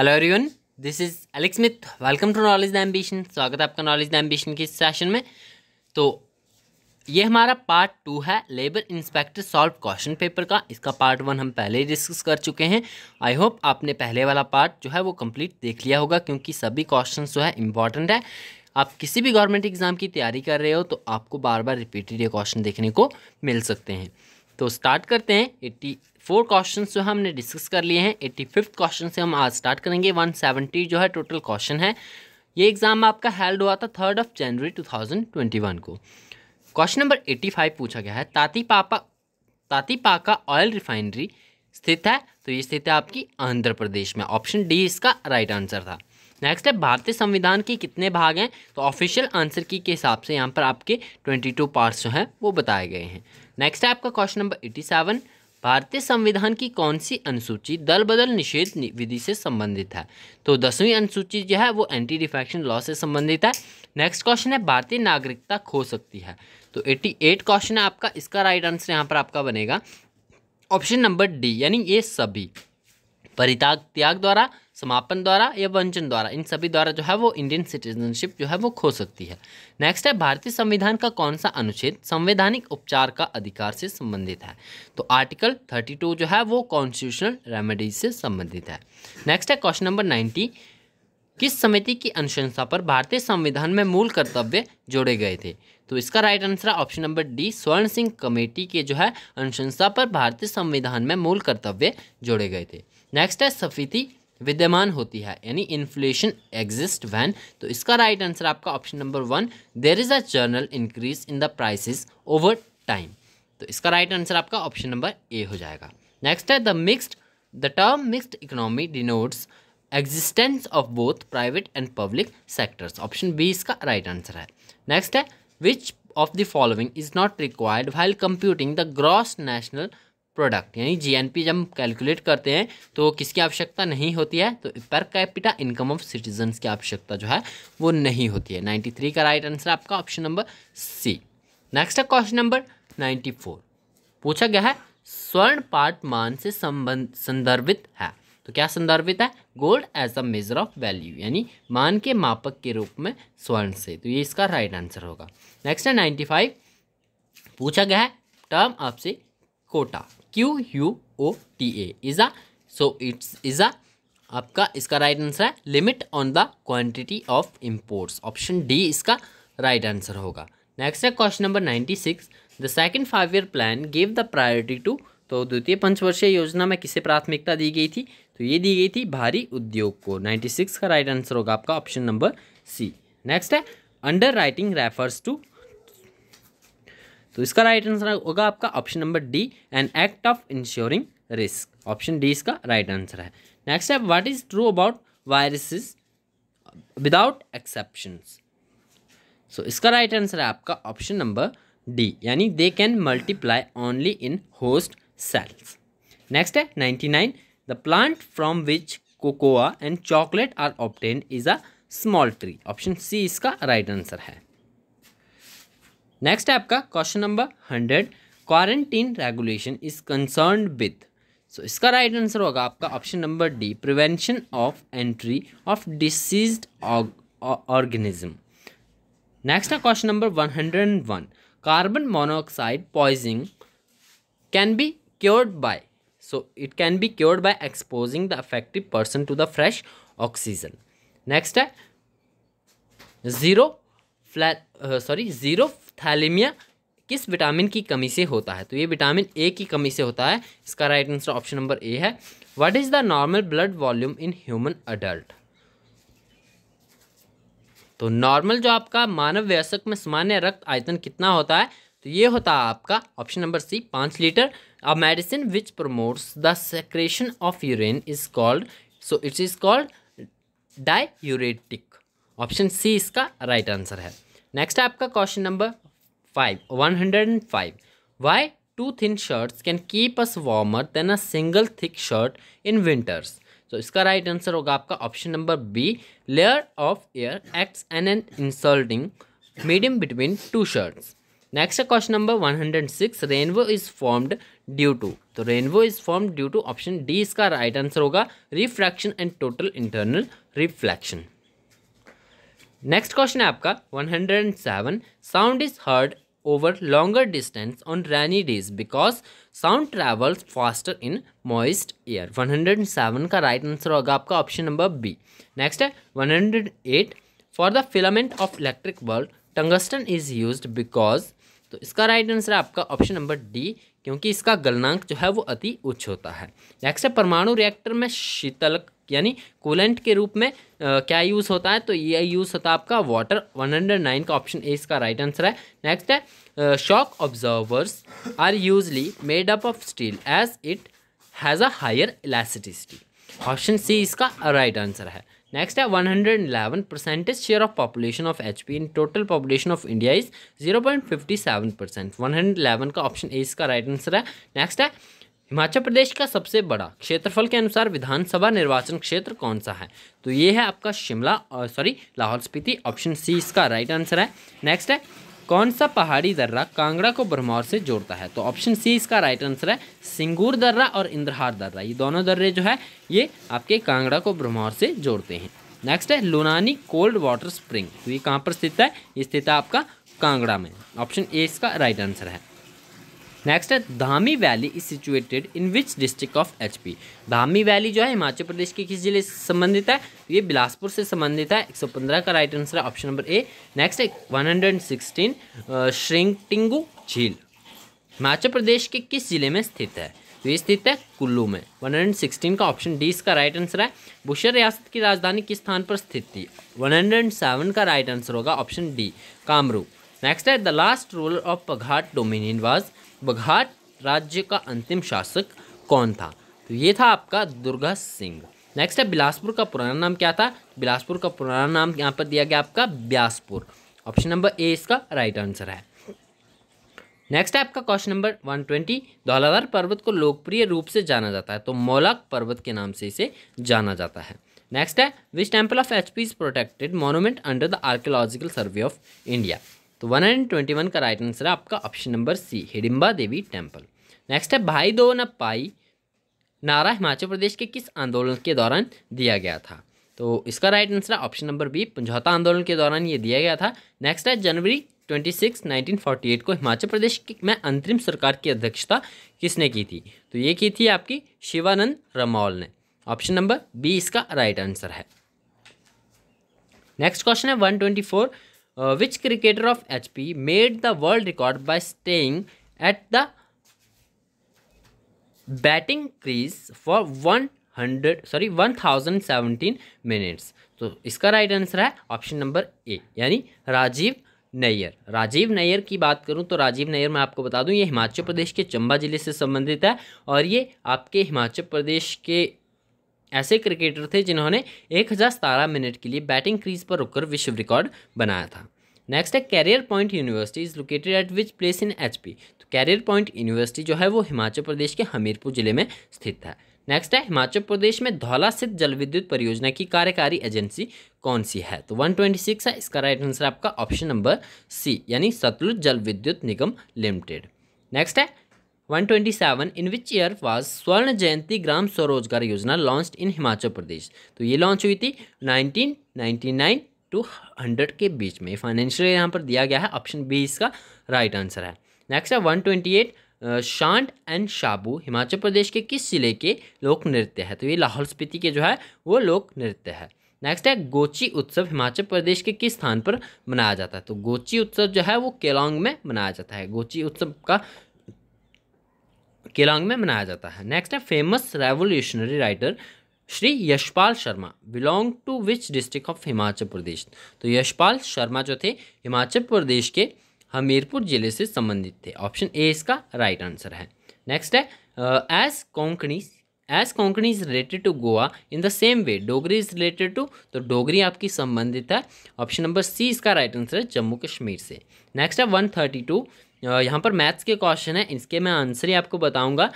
hello everyone this is Alex Smith welcome to Knowledge the Ambition स्वागत है आपका Knowledge the Ambition के session में तो ये हमारा पार्ट टू है labour inspector solve question paper का इसका पार्ट वन हम पहले ही डिस्कस कर चुके हैं आई होप आपने पहले वाला पार्ट जो है वो कंप्लीट देख लिया होगा क्योंकि सभी क्वेश्चन जो है इंपॉर्टेंट है आप किसी भी गवर्नमेंट एग्ज़ाम की तैयारी कर रहे हो तो आपको बार बार रिपीटेड ये क्वेश्चन देखने को मिल सकते हैं तो स्टार्ट करते हैं एट्टी फोर क्वेश्चन जो हमने डिस्कस कर लिए हैं एट्टी फिफ्थ क्वेश्चन से हम आज स्टार्ट करेंगे वन सेवेंटी जो है टोटल क्वेश्चन है ये एग्ज़ाम आपका हेल्ड हुआ था third of January two thousand twenty one को क्वेश्चन नंबर एट्टी फाइव पूछा गया है ताती पापा ताती पाका ऑयल रिफाइनरी स्थित है तो ये स्थित है आपकी आंध्र प्रदेश में ऑप्शन डी इसका राइट आंसर था नेक्स्ट है भारतीय संविधान के कितने भाग हैं तो ऑफिशियल आंसर की के हिसाब से यहाँ पर आपके ट्वेंटी टू पार्ट्स जो हैं वो बताए गए हैं नेक्स्ट है आपका क्वेश्चन नंबर एटी सेवन भारतीय संविधान की कौन सी अनुसूची दल बदल निषेध विधि से संबंधित है तो दसवीं अनुसूची जो है वो एंटी डिफेक्शन लॉ से संबंधित है नेक्स्ट क्वेश्चन है भारतीय नागरिकता खो सकती है तो 88 क्वेश्चन है आपका इसका राइट आंसर यहाँ पर आपका बनेगा ऑप्शन नंबर डी यानी ये सभी परिताग त्याग द्वारा समापन द्वारा या वंचन द्वारा इन सभी द्वारा जो है वो इंडियन सिटीजनशिप जो है वो खो सकती है नेक्स्ट है भारतीय संविधान का कौन सा अनुच्छेद संवैधानिक उपचार का अधिकार से संबंधित है तो आर्टिकल 32 जो है वो कॉन्स्टिट्यूशनल रेमेडीज से संबंधित है नेक्स्ट है क्वेश्चन नंबर नाइन्टी किस समिति की अनुशंसा पर भारतीय संविधान में मूल कर्तव्य जोड़े गए थे तो इसका राइट आंसर है option number D Swaran Singh committee के जो है अनुशंसा पर भारतीय संविधान में मूल कर्तव्य जोड़े गए थे नेक्स्ट है सफीति विद्यमान होती है यानी इन्फ्लेशन एग्जिस्ट वैन तो इसका राइट आंसर आपका option number one there is a general increase in the price over time तो इसका राइट आंसर आपका ऑप्शन नंबर ए हो जाएगा नेक्स्ट है the mixed the term mixed economy denotes existence of both private and public sectors option B इसका right answer है next है which of the following is not required while computing the gross national product यानी GNP जब हम calculate करते हैं तो किसकी आवश्यकता नहीं होती है तो per capita income of citizens की आवश्यकता जो है वो नहीं होती है नाइन्टी थ्री का राइट आंसर आपका ऑप्शन नंबर सी नेक्स्ट है क्वेश्चन नंबर नाइन्टी फोर पूछा गया है स्वर्ण पाठ मान से संबंध संदर्भित है तो क्या संदर्भित है gold as a measure of value यानी मान के मापक के रूप में स्वर्ण से तो ये इसका राइट आंसर होगा नेक्स्ट है नाइन्टी फाइव पूछा गया है टर्म आपसे quota Q U O T A is a so it's is a आपका इसका राइट आंसर है limit on the quantity of imports option D इसका राइट आंसर होगा नेक्स्ट है question number ninety six the second five year plan give the priority to तो द्वितीय पंचवर्षीय योजना में किसे प्राथमिकता दी गई थी तो ये दी गई थी भारी उद्योग को नाइन्टी सिक्स का राइट आंसर होगा आपका ऑप्शन नंबर सी नेक्स्ट है अंडर राइटिंग रेफर्स टू तो इसका राइट आंसर होगा आपका option number D an act of insuring risk option D इसका राइट आंसर है नेक्स्ट है what is true about viruses without exceptions so इसका right answer है आपका ऑप्शन नंबर डी यानी they can multiply only in host cells next है ninety nine the plant from which cocoa and chocolate are obtain is a small tree option C इसका right answer है next है आपका question number hundred quarantine regulation is concern with so इसका right right answer होगा आपका option number D prevention of entry of disease organism next है question number one hundred and one carbon monoxide poisoning can be cured by so it can be cured by exposing the affective person to the fresh oxygen next है zero flat sorry xerophthalmia किस vitamin की कमी से होता है तो ये vitamin A की कमी से होता है इसका right answer option number A है what is the normal blood volume in human adult तो नॉर्मल जो आपका मानव वयस्क में सामान्य रक्त आयतन कितना होता है तो ये होता है आपका ऑप्शन नंबर सी पाँच litre a medicine which promotes the secretion of urine is called so it's is called diuretic option C इसका राइट आंसर है नेक्स्ट आपका question number 5 105 why two thin shirts can keep us warmer than a single thick shirt in winters so its right answer hoga aapka option number b layer of air acts and an insulting medium between two shirts next question number 106 rainbow is formed due to so rainbow is formed due to option d iska right answer hoga refraction and total internal reflection next question है आपका one hundred and seven sound is heard over longer distance on rainy days because sound travels faster in moist air seven का right right answer होगा आपका option number B next है one hundred eight for the filament of electric bulb tungsten is use because तो इसका right right answer है आपका option number D क्योंकि इसका गलनांक जो है वो अति उच्च होता है नेक्स्ट है परमाणु रिएक्टर में शीतलक यानी कूलेंट के रूप में आ, क्या यूज़ होता है तो ये यूज़ होता है आपका वाटर 109 का ऑप्शन ए इसका राइट आंसर है नेक्स्ट है shock absorbers are usually made up of steel as it has a higher elasticity option C इसका राइट आंसर है नेक्स्ट है 111 P in total population of India is zero point fifty seven percent 0.57 hundred 111 का option A इसका right answer है next है हिमाचल प्रदेश का सबसे बड़ा क्षेत्रफल के अनुसार विधानसभा निर्वाचन क्षेत्र कौन सा है तो ये है आपका Shimla sorry Lahaul Spiti option C इसका राइट आंसर है नेक्स्ट है कौन सा पहाड़ी दर्रा कांगड़ा को भरमौर से जोड़ता है तो ऑप्शन सी इसका राइट आंसर है सिंगूर दर्रा और इंद्रहार दर्रा ये दोनों दर्रे जो है ये आपके कांगड़ा को भरमौर से जोड़ते हैं नेक्स्ट है लुनानी कोल्ड वाटर स्प्रिंग तो ये कहाँ पर स्थित है ये स्थित है आपका कांगड़ा में ऑप्शन ए इसका राइट आंसर है नेक्स्ट है Dhami valley is situated in which district of H P Dhami valley जो है हिमाचल प्रदेश के किस जिले से संबंधित है ये बिलासपुर से संबंधित है 115 का राइट आंसर है ऑप्शन नंबर ए नेक्स्ट है 116 श्रिंगटिंगू झील हिमाचल प्रदेश के किस जिले में स्थित है तो ये स्थित है कुल्लू में 116 का ऑप्शन डी इसका राइट आंसर है बुशर रियासत की राजधानी किस स्थान पर स्थित थी 107 का राइट आंसर होगा ऑप्शन डी कामरू नेक्स्ट है the last ruler of Baghat dominion was Baghat राज्य का अंतिम शासक कौन था तो ये था आपका दुर्गा सिंह नेक्स्ट है बिलासपुर का पुराना नाम क्या था बिलासपुर का पुराना नाम यहाँ पर दिया गया आपका ब्यासपुर ऑप्शन नंबर ए इसका राइट आंसर है नेक्स्ट है आपका question number one twenty Dhauladhar पर्वत को लोकप्रिय रूप से जाना जाता है तो मौलाक पर्वत के नाम से इसे जाना जाता है नेक्स्ट है which temple of H P is protected monument under the archaeological survey of India तो 121 का राइट आंसर है आपका option number C Hidimba Devi temple next है भाई दो न पाई नारा हिमाचल प्रदेश के किस आंदोलन के दौरान दिया गया था तो इसका राइट आंसर है ऑप्शन नंबर बी पंझौता आंदोलन के दौरान ये दिया गया था नेक्स्ट है जनवरी 26, 1948 को हिमाचल प्रदेश में अंतरिम सरकार की अध्यक्षता किसने की थी तो ये की थी आपकी शिवानंद रमौल ने ऑप्शन नंबर बी इसका राइट आंसर है नेक्स्ट क्वेश्चन है four which cricketer of H P made the world record by staying at the batting crease for one hundred sorry one thousand seventeen minutes तो इसका right answer है option number A यानी राजीव नैयर राजीव नैयर की बात करूं तो राजीव नैयर मैं आपको बता दूं ये हिमाचल प्रदेश के चंबा जिले से संबंधित है और ये आपके हिमाचल प्रदेश के ऐसे क्रिकेटर थे जिन्होंने एक मिनट के लिए बैटिंग क्रीज पर रुककर विश्व रिकॉर्ड बनाया था नेक्स्ट है career point university is located at which place in H P तो कैरियर पॉइंट यूनिवर्सिटी जो है वो हिमाचल प्रदेश के हमीरपुर जिले में स्थित है नेक्स्ट है हिमाचल प्रदेश में धौला स्थित विद्युत परियोजना की कार्यकारी एजेंसी कौन सी है तो 126 है इसका राइट आंसर आपका ऑप्शन नंबर सी यानी सतलुज जल विद्युत निगम लिमिटेड नेक्स्ट है 127 इन विच ईयर वाज स्वर्ण जयंती ग्राम स्वरोजगार योजना लॉन्च इन हिमाचल प्रदेश तो ये लॉन्च हुई थी 1999 टू 100 के बीच में फाइनेंशियल यहाँ पर दिया गया है ऑप्शन बी इसका राइट आंसर है नेक्स्ट है 128 शांड एंड शाबू हिमाचल प्रदेश के किस जिले के लोक नृत्य है तो ये लाहौल स्पीति के जो है वो लोक नृत्य है नेक्स्ट है गोची उत्सव हिमाचल प्रदेश के किस स्थान पर मनाया जाता है तो गोची उत्सव जो है वो केलोंग में मनाया जाता है गोची उत्सव का केलांग में मनाया जाता है नेक्स्ट है famous revolutionary writer Shri Yashpal Sharma belong to which district of Himachal Pradesh तो यशपाल शर्मा जो थे हिमाचल प्रदेश के हमीरपुर जिले से संबंधित थे ऑप्शन ए इसका राइट आंसर है नेक्स्ट है as Konkani as Konkani is related to Goa in the same way Dogri is related to तो डोगरी आपकी संबंधित है ऑप्शन नंबर सी इसका राइट आंसर है जम्मू कश्मीर से नेक्स्ट है वन थर्टी टू यहाँ पर मैथ्स के क्वेश्चन है इसके मैं आंसर ही आपको बताऊंगा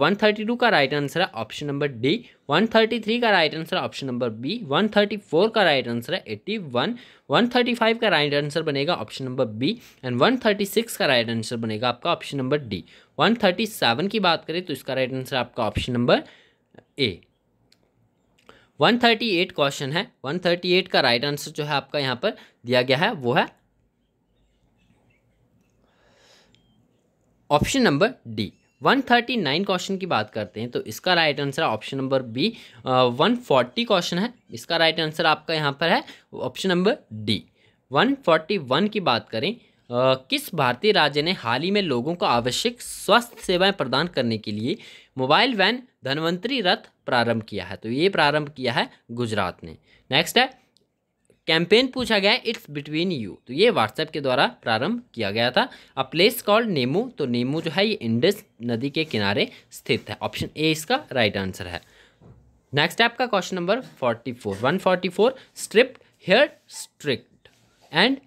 वन थर्टी टू का राइट आंसर है option number D one thirty three का right answer option number B one thirty four का राइट आंसर है eighty one one thirty five का राइट आंसर बनेगा option number B and one thirty six का right answer बनेगा आपका option number D one thirty seven की बात करें तो इसका राइट आंसर आपका option number A one thirty eight question है वन थर्टी एट का राइट आंसर जो है आपका यहाँ पर दिया गया है वो है ऑप्शन नंबर डी 139 क्वेश्चन की बात करते हैं तो इसका right answer option number B 140 question है इसका राइट आंसर आपका यहाँ पर है ऑप्शन नंबर डी 141 की बात करें आ, किस भारतीय राज्य ने हाल ही में लोगों को आवश्यक स्वास्थ्य सेवाएं प्रदान करने के लिए मोबाइल वैन धनवंतरी रथ प्रारंभ किया है तो ये प्रारंभ किया है गुजरात ने नेक्स्ट है कैंपेन पूछा गया है इट्स बिटवीन यू तो ये व्हाट्सएप के द्वारा प्रारंभ किया गया था अ प्लेस कॉल्ड नेमू तो नेमू जो है ये इंडस नदी के किनारे स्थित है ऑप्शन ए इसका राइट आंसर है नेक्स्ट आपका question number forty four one forty four striped hair strict and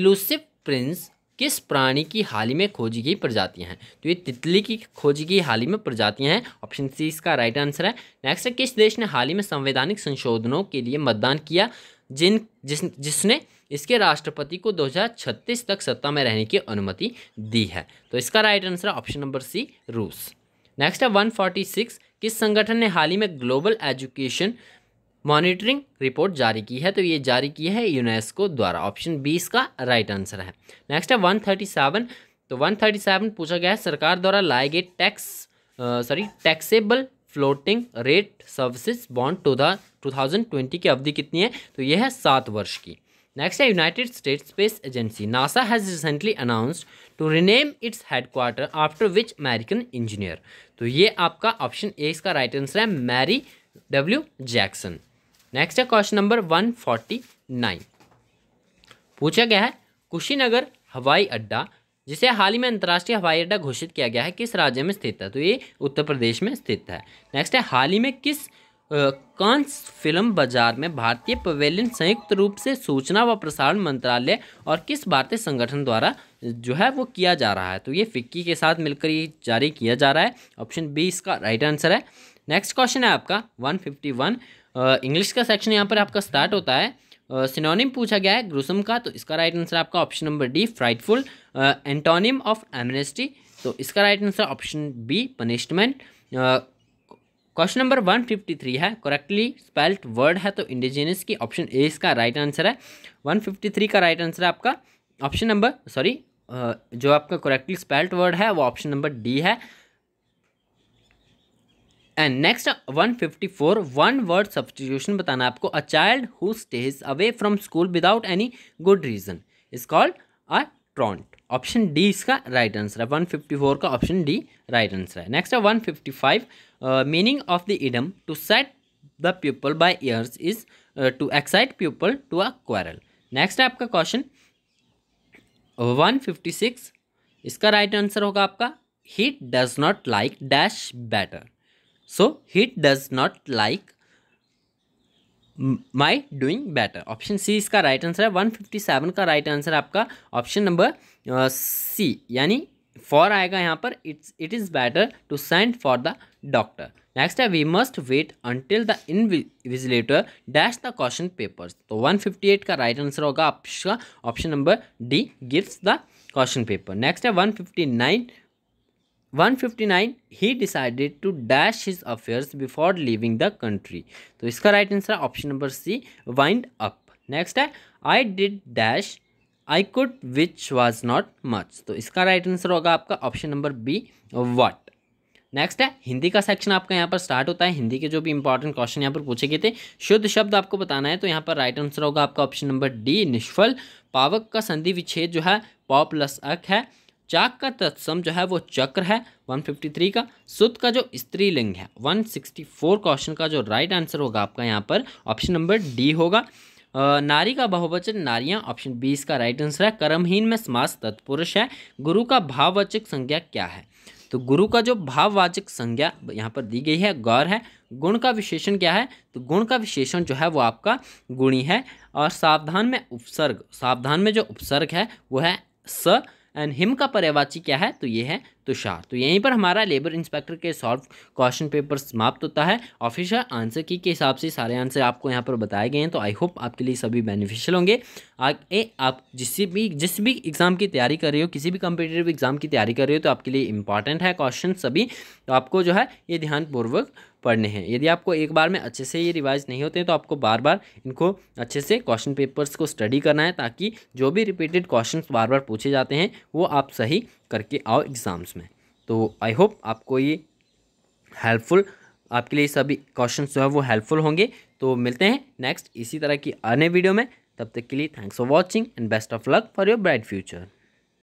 elusive prince किस प्राणी की हाल ही में खोजी गई प्रजातियां हैं तो ये तितली की खोजी गई हाल ही में प्रजातियां हैं ऑप्शन सी इसका राइट आंसर है नेक्स्ट है किस देश ने हाल ही में संवैधानिक संशोधनों के लिए मतदान किया जिन जिस जिसने इसके राष्ट्रपति को 2036 तक सत्ता में रहने की अनुमति दी है तो इसका right answer option number C रूस नेक्स्ट है 146 किस संगठन ने हाल ही में ग्लोबल एजुकेशन मॉनिटरिंग रिपोर्ट जारी की है तो ये जारी की है यूनेस्को द्वारा ऑप्शन बी इसका राइट आंसर है नेक्स्ट है वन तो वन पूछा गया है सरकार द्वारा लाए गए tax sorry taxable floating rate services bond to the 2020 की अवधि कितनी है तो यह है सात वर्ष की नेक्स्ट है United State Space Agency NASA has recently announced to rename its headquarter after which American engineer तो ये आपका ऑप्शन ए इसका राइट आंसर है मैरी डब्ल्यू जैक्सन नेक्स्ट है question number one forty nine पूछा गया है कुशीनगर हवाई अड्डा जिसे हाल ही में अंतर्राष्ट्रीय हवाई अड्डा घोषित किया गया है किस राज्य में स्थित है तो ये उत्तर प्रदेश में स्थित है नेक्स्ट है हाल ही में किस कांस फिल्म बाजार में भारतीय पवेलियन संयुक्त रूप से सूचना व प्रसारण मंत्रालय और किस भारतीय संगठन द्वारा जो है वो किया जा रहा है तो ये फिक्की के साथ मिलकर ये जारी किया जा रहा है ऑप्शन बी इसका राइट आंसर है नेक्स्ट क्वेश्चन है आपका 151 इंग्लिश का सेक्शन यहाँ पर आपका स्टार्ट होता है सिनोनिम uh, पूछा गया है ग्रुसम का तो इसका राइट आंसर आपका option number D frightful antonym of amnesty तो इसका right answer option B punishment question number 153 है करेक्टली स्पेल्ड वर्ड है तो इंडिजिनियस की ऑप्शन ए इसका राइट आंसर है 153 का राइट आंसर है आपका ऑप्शन नंबर सॉरी जो आपका करेक्टली स्पेल्ड वर्ड है वो ऑप्शन नंबर डी है and next 154 one word substitution बताना आपको a child who stays away from school without any good reason is called a truant option D इसका right answer है one fifty four का option D right answer है next है one fifty five meaning of the idiom to set the people by ears is to excite people to a quarrel next है आपका question one fifty six इसका right answer होगा आपका heat does not like dash better so heat does not like my doing better option C इसका right answer है one fifty seven का right answer आपका option number C यानी four आएगा यहाँ पर it's it is better to send for the doctor next है we must wait until the invigilator dash the question papers तो one fifty eight का right answer होगा आपका option number D gives the question paper next है one fifty nine 159 he decided to dash his affairs before leaving the country तो इसका right answer option number C wind up next है I did dash I could which was not much तो इसका right answer होगा आपका option number B what next है हिंदी का section आपका यहाँ पर स्टार्ट होता है हिंदी के जो भी इंपॉर्टेंट क्वेश्चन यहाँ पर पूछे गए थे शुद्ध शब्द आपको बताना है तो यहाँ पर राइट आंसर होगा आपका ऑप्शन नंबर डी निष्फल पावक का संधि विच्छेद जो है पॉ प्लस अक है चाक का तत्सम जो है वो चक्र है 153 का सुत का जो स्त्रीलिंग है 164 क्वेश्चन का जो राइट आंसर होगा आपका यहाँ पर ऑप्शन नंबर डी होगा नारी का बहुवचन नारियाँ ऑप्शन बी इसका राइट आंसर है कर्महीन में समास तत्पुरुष है गुरु का भाववाचक संज्ञा क्या है तो गुरु का जो भाववाचक संज्ञा यहाँ पर दी गई है गौर है गुण का विशेषण क्या है तो गुण का विशेषण जो है वो आपका गुणी है और सावधान में उपसर्ग सावधान में जो उपसर्ग है वो है स एंड हिम का पर्यावाची क्या है तो ये है तुषार तो यहीं पर हमारा लेबर इंस्पेक्टर के सॉल्व क्वेश्चन पेपर समाप्त होता है ऑफिशियल आंसर की के हिसाब से सारे आंसर आपको यहाँ पर बताए गए हैं तो आई होप आपके लिए सभी बेनिफिशियल होंगे आगे आप जिस भी जिस भी एग्ज़ाम की तैयारी कर रहे हो किसी भी कंपिटेटिव एग्ज़ाम की तैयारी कर रहे हो तो आपके लिए इंपॉर्टेंट है क्वेश्चन सभी तो आपको जो है ये ध्यानपूर्वक पढ़ने हैं यदि आपको एक बार में अच्छे से ये रिवाइज नहीं होते हैं तो आपको बार बार इनको अच्छे से क्वेश्चन पेपर्स को स्टडी करना है ताकि जो भी रिपीटेड क्वेश्चन बार बार पूछे जाते हैं वो आप सही करके आओ एग्ज़ाम्स में तो आई होप आपको ये हेल्पफुल आपके लिए सभी क्वेश्चन जो है वो हेल्पफुल होंगे तो मिलते हैं नेक्स्ट इसी तरह की अन्य वीडियो में तब तक के लिए thanks for watching and best of luck for your bright future